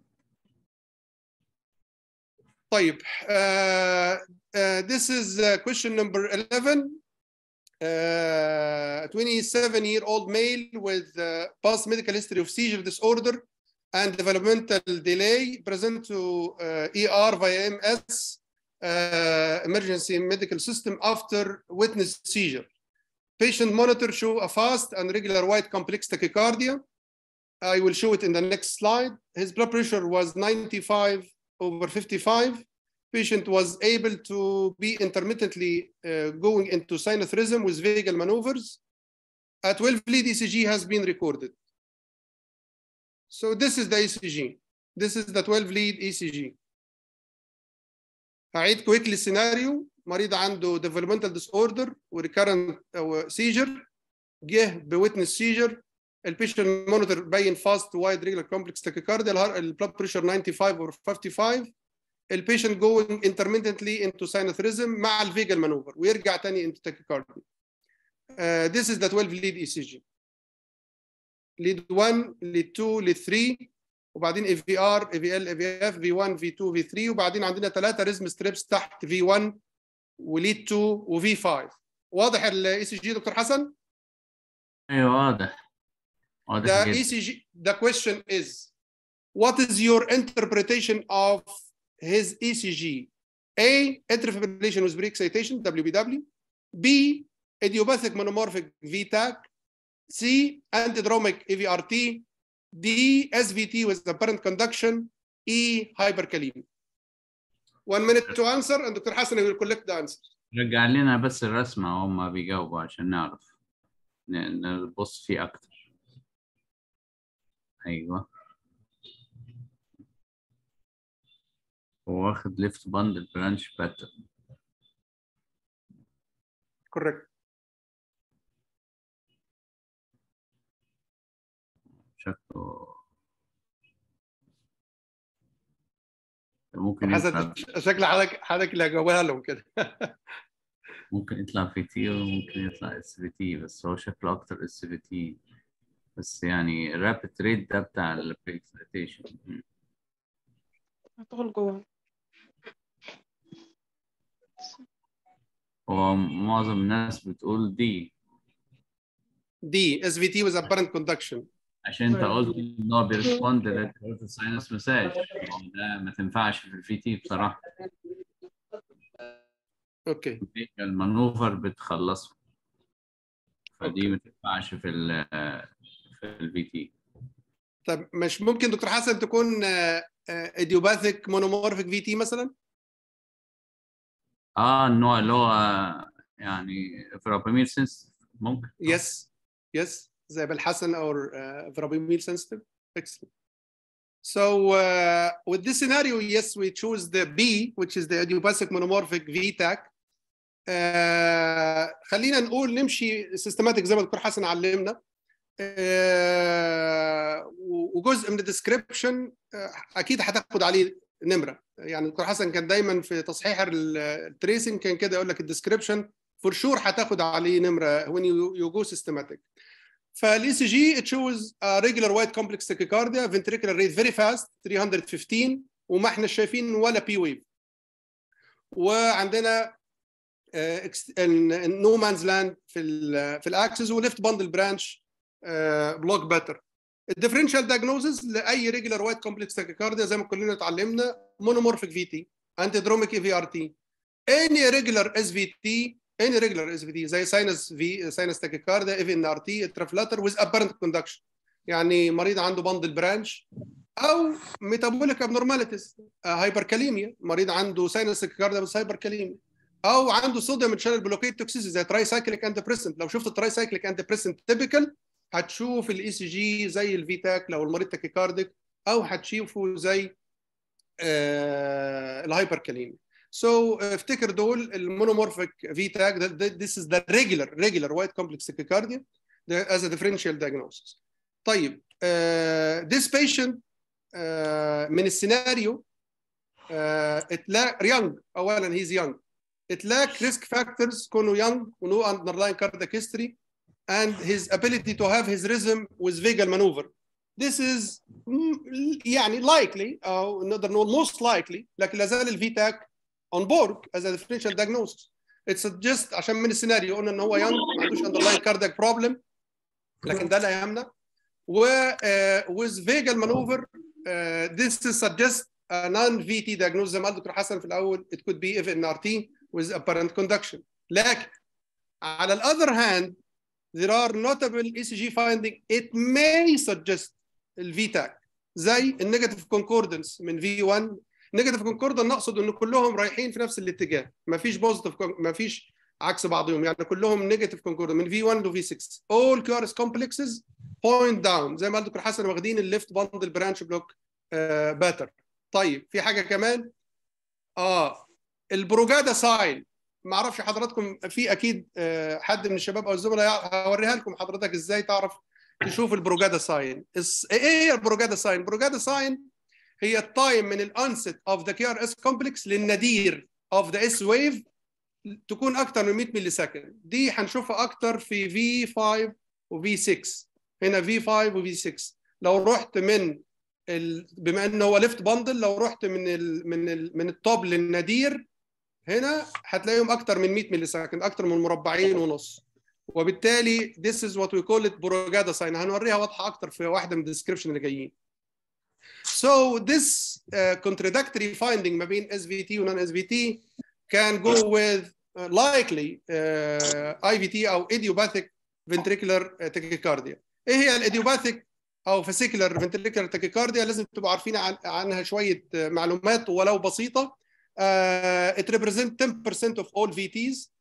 طيب. Uh, uh, this is uh, question number 11 a uh, 27 year old male with uh, past medical history of seizure disorder and developmental delay present to ER via MS emergency medical system after witness seizure. Patient monitor show a fast and regular white complex tachycardia. I will show it in the next slide. His blood pressure was 95 over 55 patient was able to be intermittently uh, going into sinus with vagal maneuvers. A 12 lead ECG has been recorded. So this is the ECG. This is the 12 lead ECG. هعيد quickly scenario. مريض عنده developmental disorder وريكارنت او سيجر جه بويتنس سيجر البيشن مونيتور باين فاست وايد ريجلر كومبلكس تاكيكارديا البلاد بريشر 95 اور 55 البيشنت جوينج intermittently into sinusrhythm مع الفيجا مانوفر ويرجع تاني into tachycardia. Uh, this is the 12 lead ECG. lead 1 lead 2 lead 3 وبعدين AVR, في ار v ال اف في 1 في 2 في 3 وبعدين عندنا ثلاثه ريزم ستريبس تحت في 1 وليد 2 وفي 5 واضح الاي سي e جي دكتور حسن؟ ايوه واضح واضح The ECG the question is what is your interpretation of his ECG. A, atrial fibrillation with pre-excitation, WBW. B, idiopathic monomorphic VTAC. C, antidromic AVRT. D, SVT with apparent conduction. E, hyperkalemia. One minute to answer and Dr. Hassan will collect the answers. رجع لنا بس الرسمة وهم بيجاوبوا عشان نعرف نبص فيه أكتر. أيوه. هو واخد ليفت باند برانش باترن كوريكت شكله ممكن حسب شكل حضرتك حضرتك اللي هجاوبها لهم كده ممكن يطلع في تي وممكن يطلع اس في تي بس هو شكله اكتر اس في تي بس يعني الرابت ريت ده بتاع البريكسليتيشن هتدخل جوه هو معظم الناس بتقول دي دي اس في تي with apparent conduction عشان انت طيب. قلت ان هو بيرسبوند للساينس مساج ده ما تنفعش في الفي تي بصراحه اوكي المانوفر بتخلصه فدي ما تنفعش في ال في الفي تي طب مش ممكن دكتور حسن تكون ايديوباثيك مونومورفيك في تي مثلا؟ اه النوع اللي هو يعني فرابيميل سنس ممكن يس يس زي بالحسن او فرابيميل سنسيتيف excellent So uh, with this scenario, yes, we choose the B, which is the idiopathic monomorphic VTAC. Uh, خلينا نقول نمشي systematic زي ما الدكتور حسن علمنا. Uh, وجزء من the uh, اكيد هتاخد عليه نمره يعني دكتور حسن كان دايما في تصحيح التريسنج كان كده يقول لك الديسكربشن فور شور هتاخد عليه نمره وين يو جو سيستماتيك فالاي سي جي تشوز ريجولار وايت كومبلكس تاكيكارديا فنتريكولار ريت فيري فاست 315 وما احنا شايفين ولا بي ويف وعندنا نو مانز لاند في في الاكسس وليفت باندل برانش بلوك باتر الديفرنشال دايجنوزز لاي ريجولار وايت كومبلكس تاكيكارديا زي ما كلنا اتعلمنا مونومورفيك في تي انتيدروميك اي في ار تي اني ريجولار اس في تي اني ريجولار اس في تي زي ساينس في ساينس تاكيكارديا اف ان ار تي ترافلاتر ويز ابرنت كوندكشن يعني مريض عنده بند البرانش او ميتابوليك ابنورماليتيز هايبركاليميا مريض عنده ساينس تاكيكارديا بس هايبركاليميا او عنده صوديوم شانل بلوكيت توكسيسي زي تراي سايكليك انتي بريسنت لو شفت تراي سايكليك انتي بريسنت تيبيكال هتشوف الاي سي e جي زي الفيتاك e لو المريض تاكيكارديك او هتشوفه زي آه، الهايبر كاليميا سو افتكر دول المونومورفيك فيتاك تاج ذس از ذا ريجولر ريجولر وايت كومبلكس تاكيكارديا از ا ديفرنشال دايجنوستس طيب ذس uh, بيشنت uh, من السيناريو اتلاقى uh, يونج اولا هيز يونج اتلاقى ريسك فاكتورز كونه يونج ونو اندرلاين كارديك هيستوري and his ability to have his rhythm with vagal maneuver. This is يعني mm, likely or uh, another most likely like لا زال on board as a differential diagnosis. It's just عشان من السيناريو قلنا ان هو young ما عندوش underlying cardiac problem لكن ده لا يهمنا و uh, with vagal maneuver uh, this is suggest a non-VT diagnosis زي ما قال في الاول it could be even RT with apparent conduction On the other hand. there are notable ECG finding it may suggest ال VTAC زي النيجاتيف كونكوردنس من V1 نيجاتيف كونكوردنس نقصد ان كلهم رايحين في نفس الاتجاه مفيش بوزيتيف مفيش عكس بعضهم يعني كلهم نيجاتيف كونكوردنس من V1 ل V6 all QRS complexes point down زي ما قال دكتور حسن واخدين الليفت باندل برانش بلوك باتر طيب في حاجه كمان اه البروجادا ساين ما اعرفش حضراتكم في اكيد آه، حد من الشباب او الزملاء هوريها لكم حضرتك ازاي تعرف تشوف البروجادا ساين ايه-, ايه هي البروجادا ساين البروجادا ساين هي التايم من الانست اوف ذا كي ار اس كومبلكس للنادير اوف ذا اس ويف تكون اكتر من 100 ملي سكند دي هنشوفها اكتر في في 5 وفي 6 هنا في 5 وفي 6 لو رحت من ال... بما انه هو ليفت باندل لو رحت من ال... من ال... من التوب للنادير هنا هتلاقيهم اكتر من 100 ملي سكند اكتر من مربعين ونص وبالتالي this is what we call it بروجادا ساين هنوريها واضحه اكتر في واحده من الديسكربشن اللي جايين So this uh, contradictory finding ما بين SVT و non-SVT can go with uh, likely uh, IVT أو idiopathic ventricular uh, tachycardia. إيه هي الايديوباثيك أو fascicular ventricular tachycardia؟ لازم تبقوا عارفين عن عنها شوية uh, معلومات ولو بسيطة ات ريبريزنت 10% اوف اول في تيز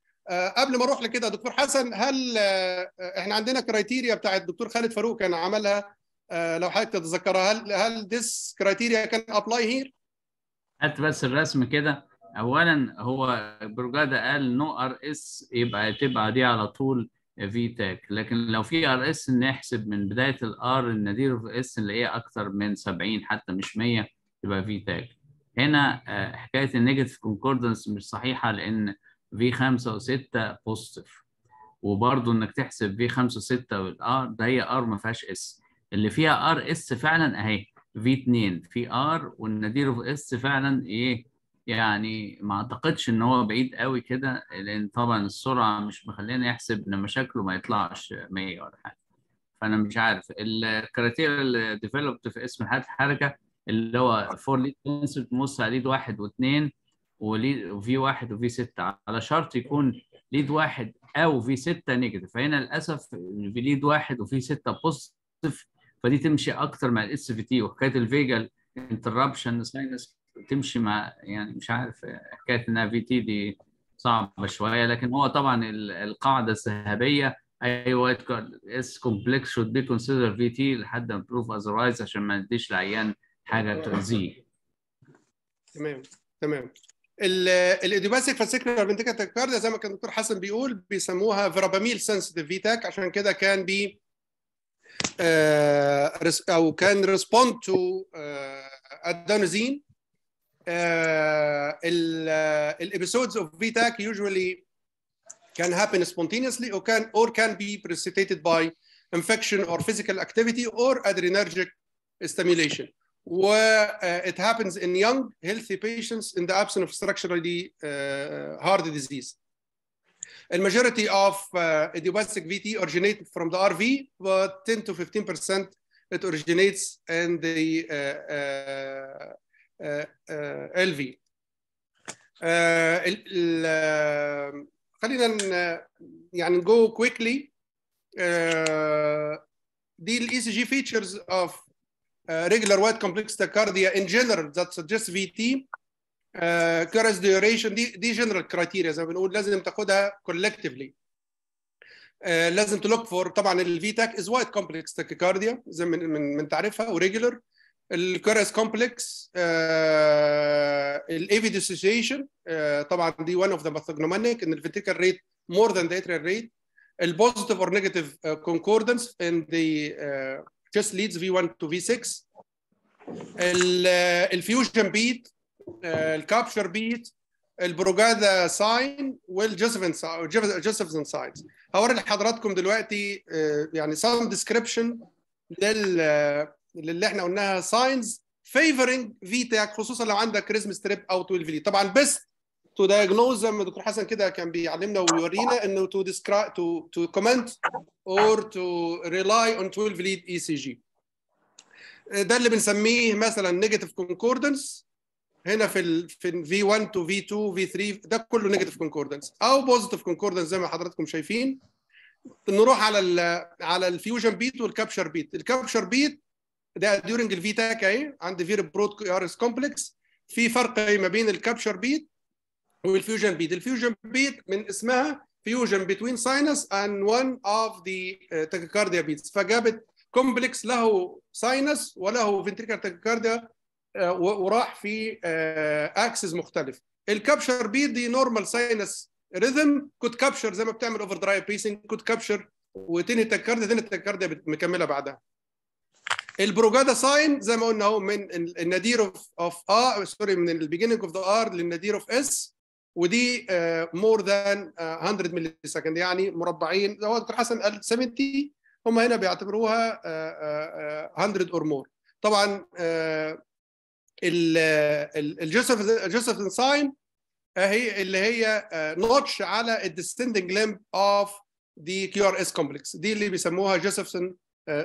قبل ما اروح لكده دكتور حسن هل آه، احنا عندنا كرايتيريا بتاعت الدكتور خالد فاروق كان عملها آه، لو حضرتك تتذكرها هل هل ذس كرايتيريا كان ابلاي هير؟ هات بس الرسم كده اولا هو برجاده قال نو ار اس يبقى تبقى دي على طول في تاج لكن لو في ار اس نحسب من بدايه الار النادير في اس نلاقيه اكثر من 70 حتى مش 100 تبقى في تاج هنا آه، حكايه النيجاتيف كونكوردنس مش صحيحه لان في 5 و6 بوزيتيف وبرضه انك تحسب في 5 و6 والار ده هي ار ما فيهاش اس اللي فيها ار اس فعلا اهي في 2 في ار والنادير في اس فعلا ايه يعني ما اعتقدش ان هو بعيد قوي كده لان طبعا السرعه مش مخلينا يحسب ان مشاكله ما يطلعش 100 ولا حاجه فانا مش عارف الكراتيريا اللي ديفلوبت في اسم حاله الحركه اللي هو فور ليد بنسل بنبص على ليد واحد واثنين وفي واحد وفي ستة على شرط يكون ليد واحد او في ستة نيجاتيف فهنا للاسف في ليد واحد وفي ستة بوزيتيف فدي تمشي اكتر مع الاس في تي وحكايه الفيجل انتربشن ساينس تمشي مع يعني مش عارف حكايه انها في تي دي صعبه شويه لكن هو طبعا القاعده الذهبيه اي وايت اس كومبلكس شود بي كونسيدر في تي لحد ما بروف اذروايز عشان ما نديش العيان حاجه تؤذيه تمام تمام الايديوباثيك فاسيكولار فينتيكاتيك كارديا زي ما كان الدكتور حسن بيقول بيسموها فراباميل سنسيتيف فيتاك عشان كده كان بي آه او كان ريسبوند تو ادونوزين الابيسودز اوف فيتاك يوجوالي كان هابن سبونتينيوسلي او كان اور كان بي بريسيتيتد باي انفكشن اور فيزيكال اكتيفيتي اور ادرينرجيك ستيميليشن Where uh, it happens in young healthy patients in the absence of structurally uh, hard disease. A majority of uh, idiopathic VT originated from the RV, but 10 to 15 percent it originates in the uh, uh, uh LV. Um, خلينا يعني go quickly. The ECG features of regular white complex tachycardia in general that suggests VT uh, curious duration دي دي general criteria زي ما بنقول لازم تاخدها collectively uh, لازم look for طبعا ال VTAC is white complex tachycardia زي من من, من تعرفها وريجولر الكورس كومبلكس الايفي ديسوسيشن طبعا دي one of the pathognomonic ان الفنتيكال rate more than the atrial rate البوزيتيف اور نيجاتيف concordance in the uh, just ليدز في 1 تو في 6 الفيوجن بيت الكابشر بيت البروجادا ساين والجوزفن جوزفن ساينز هوري لحضراتكم دلوقتي آه، يعني سام ديسكريبشن لل آه، للي احنا قلناها ساينز فيفرنج في تاك خصوصا لو عندك ريزم ستريب او 12 طبعا بيست تو دايجنوز زي ما دكتور حسن كده كان بيعلمنا ويورينا انه تو describe تو تو comment or to rely on 12 lead ECG آه، ده اللي بنسميه مثلا نيجاتيف كونكوردنس هنا في ال في V1 to V2 V3 ده كله نيجاتيف كونكوردنس او بوزيتيف كونكوردنس زي ما حضراتكم شايفين نروح على ال على الفيوجن بيت والكابشر بيت الكابشر بيت ده ديورنج الفي تاك اهي عند فير برود ار اس كومبلكس في فرق ما بين الكابشر بيت والفيوجن بيت الفيوجن بيت من اسمها فيوجن بتوين ساينس اند وان اوف ذا تاكيكارديا بيتس فجابت كومبلكس له ساينس وله فنتريكال آه، تاكيكارديا وراح في اكسس آه، مختلف الكابشر بيت دي نورمال ساينس ريزم كود كابشر زي ما بتعمل اوفر درايف بيسنج كود كابشر وتنهي التاكيكارديا تنهي التاكيكارديا مكمله بعدها البروجادا ساين زي ما قلنا اهو من النادير اوف اوف اه سوري من البيجيننج اوف ذا ار للنادير اوف اس ودي مور ذان 100 ملي سكند يعني مربعين هو دكتور حسن قال 70 هم هنا بيعتبروها 100 اور مور طبعا الجوسف جوسف ساين هي اللي هي نوتش آه، على الديستندنج لمب اوف دي كيو ار اس كومبلكس دي اللي بيسموها جوسفسون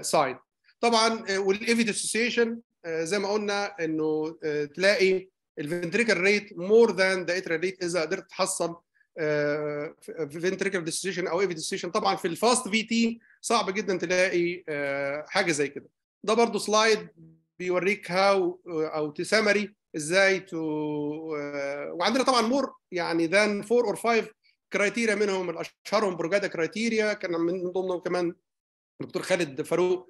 ساين آه، طبعا آه، والايفي ديسوسيشن زي ما قلنا انه تلاقي الفنتريكل ريت مور ذان ذا اتريال ريت اذا قدرت تحصل آه، فنتريكل ديسيشن او ايفي ديسيشن طبعا في الفاست في تي صعب جدا تلاقي آه، حاجه زي كده ده برضو سلايد بيوريك هاو آه، او تسامري ازاي تو وعندنا طبعا مور يعني ذان فور اور فايف كرايتيريا منهم الاشهرهم بروجادا كرايتيريا كان من ضمنهم كمان دكتور خالد فاروق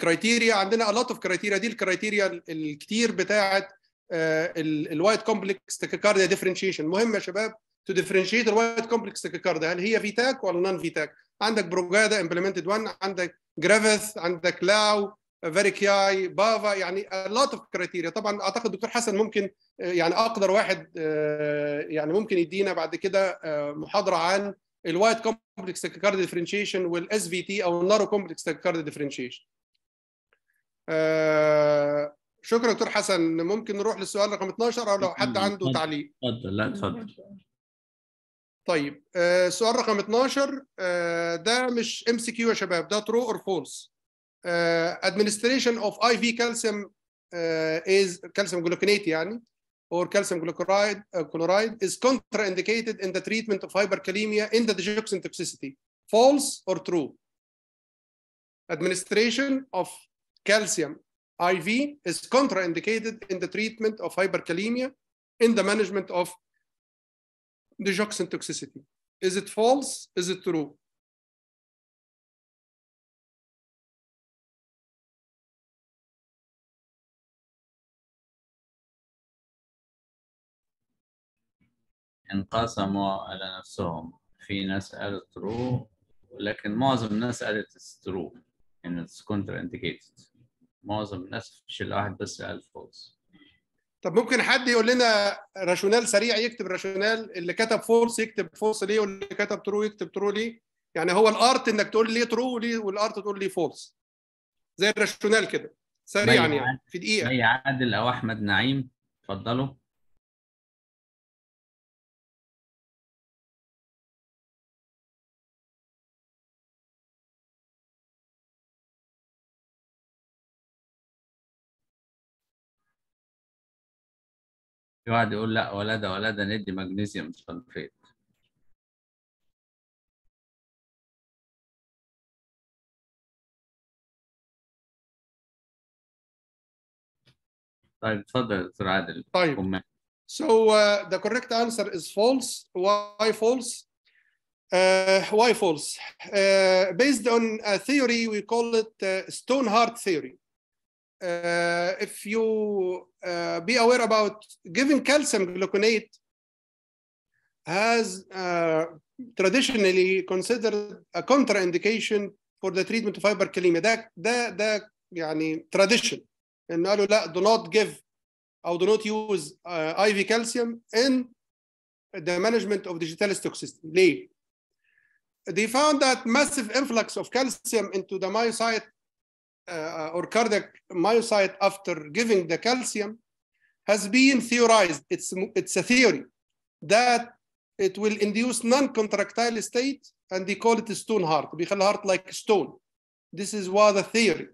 كرايتيريا عندنا الوت اوف كرايتيريا دي الكرايتيريا الكتير بتاعت آه، الوايت كومبلكس تاكيكارديا ديفرنشيشن مهم يا شباب تو ديفرنشيت الوايت كومبلكس تاكيكارديا هل هي فيتاك ولا نون فيتاك عندك بروجادا امبلمنتد 1 عندك جرافيث عندك لاو فيريكياي بافا يعني لوت اوف كرايتيريا طبعا اعتقد دكتور حسن ممكن آه، يعني اقدر واحد آه، يعني ممكن يدينا بعد كده محاضره عن الوايت كومبلكس تاكيكارديا ديفرنشيشن والاس في تي او النارو كومبلكس تاكيكارديا ديفرنشيشن شكرا دكتور حسن ممكن نروح للسؤال رقم 12 او لو حد عنده تعليق اتفضل لا اتفضل طيب السؤال رقم 12 ده مش ام سي كيو يا شباب ده ترو اور فولس administration of IV calcium uh, is calcium gluconate يعني or calcium glucuride, uh, chloride is contraindicated in the treatment of hyperkalemia in the digoxin toxicity. False or true? Administration of calcium IV is contraindicated in the treatment of hyperkalemia in the management of digoxin toxicity. Is it false? Is it true? انقسموا على نفسهم في ناس قالت true لكن معظم الناس قالت it's إن and it's contraindicated معظم الناس مش واحد بس قال فولس طب ممكن حد يقول لنا راشونال سريع يكتب راشونال اللي كتب فولس يكتب فولس ليه واللي كتب ترو يكتب ترو ليه يعني هو الارت انك تقول لي ترو والارت تقول لي فولس زي الراشونال كده سريعا يعني في دقيقه اي عادل او احمد نعيم اتفضلوا في واحد يقول لا ولادة ولادة ندي مغنيسيوم سلفيت طيب اتفضل دكتور عادل طيب So uh, the correct answer is false. Why false? Uh, why false? Uh, based on a theory, we call it uh, heart theory. uh, if you uh, be aware about giving calcium gluconate has uh, traditionally considered a contraindication for the treatment of hyperkalemia That that that يعني tradition And قالوا لا do not give or do not use uh, IV calcium in the management of digitalis toxicity they found that massive influx of calcium into the myocyte uh, uh, or cardiac myocyte after giving the calcium has been theorized. It's, it's a theory that it will induce non-contractile state and they call it stone heart, بيخلي heart like stone. This is what the theory.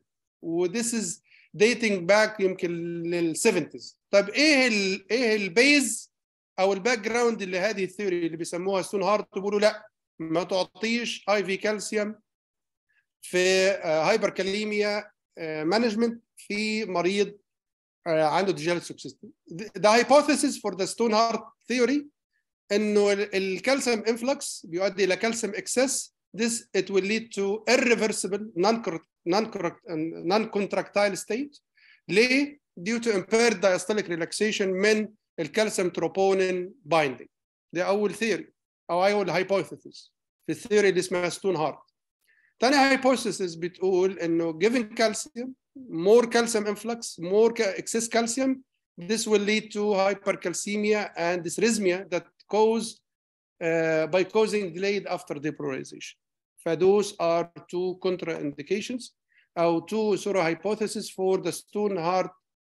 This is dating back to the 70s. طب ايه ال ايه البيز او الباك جراوند لهذه الثيوري اللي بيسموها ستون هارت بيقولوا لا ما تعطيش اي في كالسيوم في هايبركاليميا آه، آه، مانجمنت في مريض آه، عنده ديجيتال سوبسيستم ده هايبوثيسيس فور ذا ستون هارت ثيوري انه الكالسيوم انفلكس بيؤدي الى كالسيوم اكسس this it will lead to irreversible non-contractile state ليه؟ due to impaired diastolic relaxation من الكالسيوم تروبونين بايندينج ده اول ثيوري او اول هايبوثيسيس في الثيوري اللي اسمها ستون هارت ثاني هايبوثيسيس بتقول انه giving calcium more calcium influx more excess calcium this will lead to hypercalcemia and dysrhythmia that cause uh, by causing delayed after depolarization فدوس are two contraindications or two sort of hypotheses for the stone heart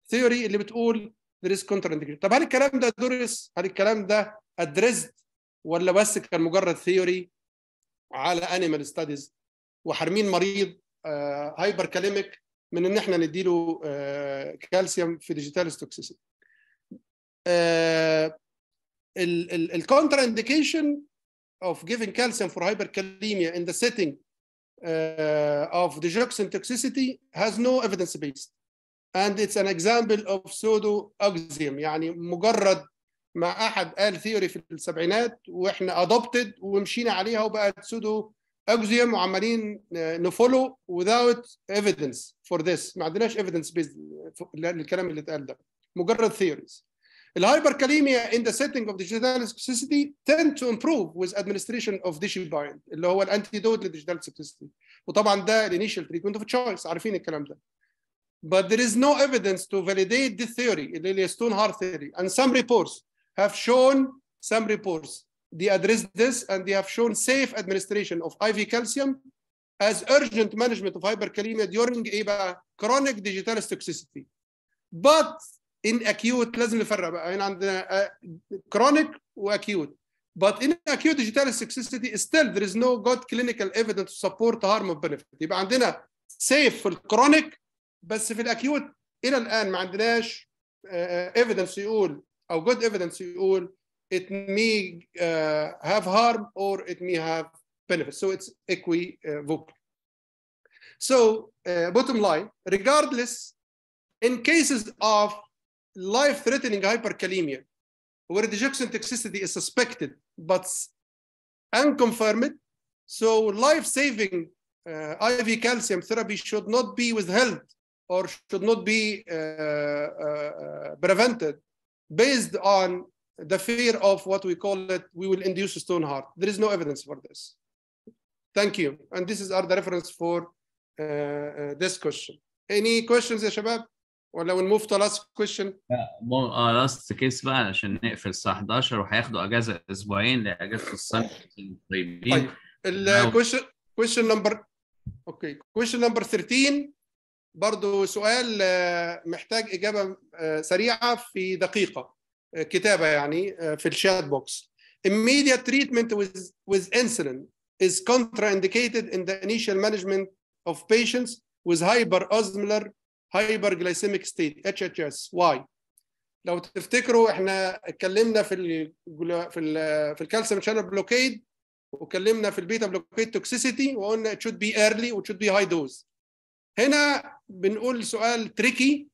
theory اللي بتقول there is contraindication طب هل الكلام ده درس هل الكلام ده addressed ولا بس كان مجرد theory على animal studies وحرمين مريض هايبر آه، كاليميك من ان احنا نديله كالسيوم آه، في ديجيتال توكسيسيتي الكونتر انديكيشن اوف giving كالسيوم فور هايبر كاليميا ان ذا سيتنج اوف ديجوكسين توكسيسيتي هاز نو ايفيدنس based and it's an example of pseudo axiom يعني مجرد ما احد قال ثيوري في السبعينات واحنا ادوبتد ومشينا عليها وبقت سودو اجزيم وعمالين نفولو without evidence for this ما عندناش evidence based للكلام اللي اتقال ده مجرد theories الهايبركاليميا in the setting of digital toxicity tend to improve with administration of dishibind اللي هو الانتيدوت للديجيتال toxicity وطبعا ده الانيشال treatment of choice. عارفين الكلام ده but there is no evidence to validate the theory اللي هي ستون هارت theory and some reports have shown some reports they addressed this and they have shown safe administration of IV calcium as urgent management of hyperkalemia during a chronic digitalis toxicity. But in acute لازم نفرق بقى هنا chronic واكيوت but in acute digitalis toxicity still there is no good clinical evidence to support harm or benefit يبقى عندنا safe في الكرونيك بس في الاكيوت الى الان ما عندناش evidence يقول او good evidence يقول it may uh, have harm or it may have benefit. So it's equivocal. So uh, bottom line, regardless, in cases of life-threatening hyperkalemia, where dejection toxicity is suspected but unconfirmed, so life-saving uh, IV calcium therapy should not be withheld or should not be uh, uh, uh prevented based on the fear of what we call it, we will induce stone heart. There is no evidence for this. Thank you. And this is our reference for uh, uh, this question. Any questions يا شباب؟ ولا we'll move to last question. اه last case بقى عشان نقفل الساعة 11 وهياخدوا أجازة أسبوعين لأجازة الصيف طيبين. طيب الكويشن question number اوكي question number 13 برضه سؤال محتاج إجابة سريعة في دقيقة. كتابه يعني في الشات بوكس immediate treatment with, with insulin is contraindicated in the initial management of patients with hyperosmolar hyperglycemic state HHS why لو تفتكروا احنا اتكلمنا في ال في ال في الكالسيوم شانل بلوكيد واتكلمنا في البيتا بلوكيد توكسيسيتي وقلنا it should be early و should be high dose هنا بنقول سؤال تريكي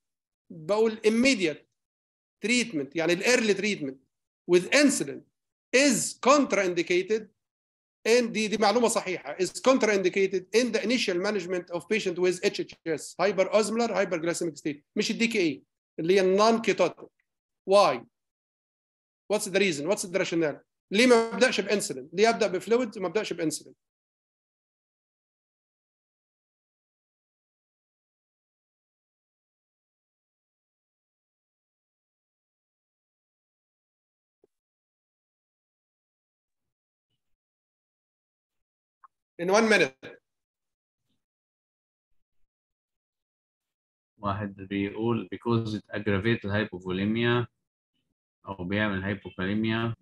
بقول immediate treatment يعني الايرلي treatment with insulin is contraindicated and دي دي معلومه صحيحه is contraindicated in the initial management of patient with HHS hyperosmolar hyperglycemic state مش الدي كي اي اللي هي النون كيتوتيك why what's the reason what's the rationale ليه ما ابداش بانسولين ليه ابدا بفلويد وما ابداش بانسولين in one minute واحد بيقول because it aggravates hypovolemia أو بيعمل hypokalemia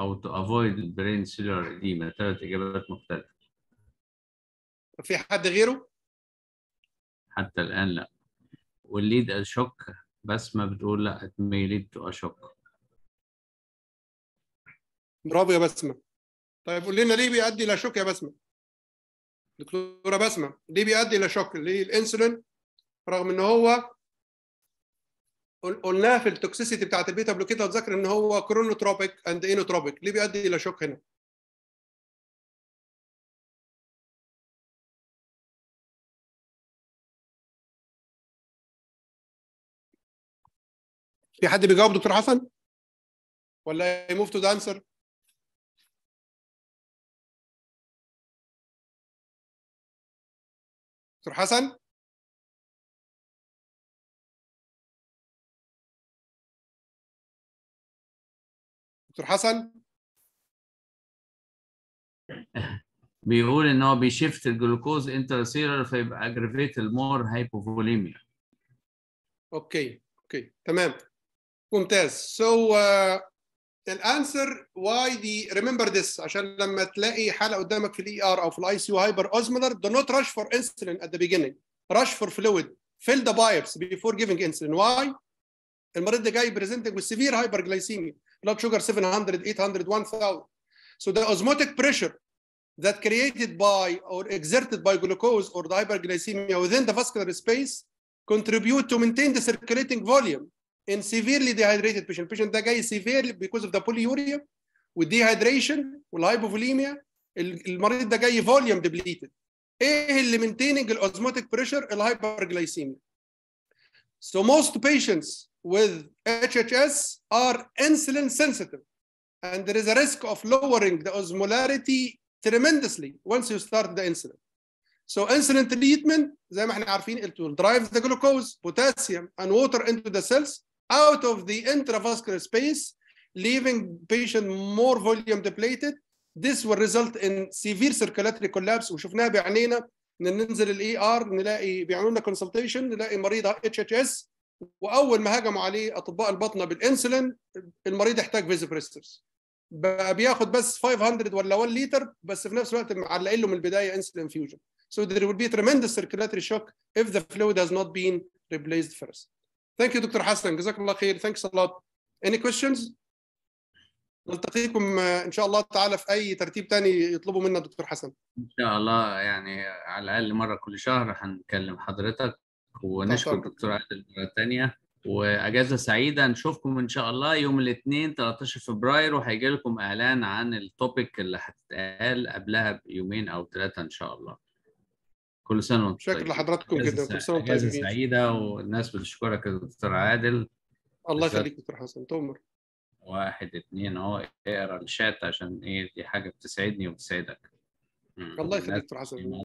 أو to avoid brain cellular edema ثلاث إجابات مختلفة في حد غيره؟ حتى الآن لا والليد أشك بس ما بتقول لا it may lead to a shock برافو يا بسمة طيب قول لنا ليه بيؤدي إلى شوك يا بسمة؟ دكتوره بسمه ليه بيؤدي الى شوك ليه الانسولين رغم ان هو قلناها في التوكسيسيتي بتاعت البيتا بلوكيت لو ان هو كرونوتروبيك اند انوتروبيك ليه بيؤدي الى شوك هنا في حد بيجاوب دكتور حسن ولا موف تو ذا انسر دكتور حسن دكتور حسن بيقول ان هو بيشفت الجلوكوز انترسيلر فيبقى اجريفيت المور هايبوفوليميا اوكي اوكي تمام ممتاز سو so uh, الانسر واي دي ريمبر ذس عشان لما تلاقي حاله قدامك في الاي ار ER او في الاي سي يو هايبر اوزمولر do not rush for insulin at the beginning. Rush for fluid. Fill the بايبس before giving insulin. Why? المريض ده جاي presenting with severe hyperglycemia blood sugar 700 800 1000 so the osmotic pressure that created by or exerted by glucose or the hyperglycemia within the vascular space contribute to maintain the circulating volume in severely dehydrated patient. Patient guy is severely because of the polyuria with والdehydration والhypovolemia المريض ده جاي volume depleted. ايه اللي maintaining pressure, بريشر hyperglycemia. So most patients with HHS are insulin sensitive and there is a risk of lowering the osmolarity tremendously once you start the insulin. So insulin treatment زي ما احنا عارفين it will drive the glucose, potassium and water into the cells out of the intravascular space, leaving patient more volume depleted. This will result in severe circulatory collapse وشفناها بعنينا ان ننزل الاي ار e نلاقي بيعملوا لنا كونسلتيشن نلاقي مريض اتش اتش اس واول ما هاجموا عليه اطباء البطنه بالانسولين المريض احتاج فيزوبريسترز بقى بياخد بس 500 ولا 1 لتر بس في نفس الوقت معلقين له من البدايه انسولين فيوجن So there will be tremendous circulatory shock if the fluid has not been replaced first. ثانك يو دكتور حسن جزاك الله خير ثانكس a lot any questions نلتقيكم آه، ان شاء الله تعالى في اي ترتيب تاني يطلبوا منا دكتور حسن ان شاء الله يعني على الاقل مره كل شهر هنكلم حضرتك ونشكر الدكتور عادل مره ثانيه واجازه سعيده نشوفكم ان شاء الله يوم الاثنين 13 فبراير وهيجي لكم اعلان عن التوبيك اللي هتتقال قبلها بيومين او ثلاثه ان شاء الله كل سنه وانتم شكرا طيب. لحضراتكم جدا كل سنه وانتم طيبين سعيده والناس بتشكرك يا دكتور عادل الله يخليك دكتور حسن تؤمر واحد اثنين اهو اقرا الشات عشان ايه دي حاجه بتسعدني وبتسعدك الله يخليك دكتور حسن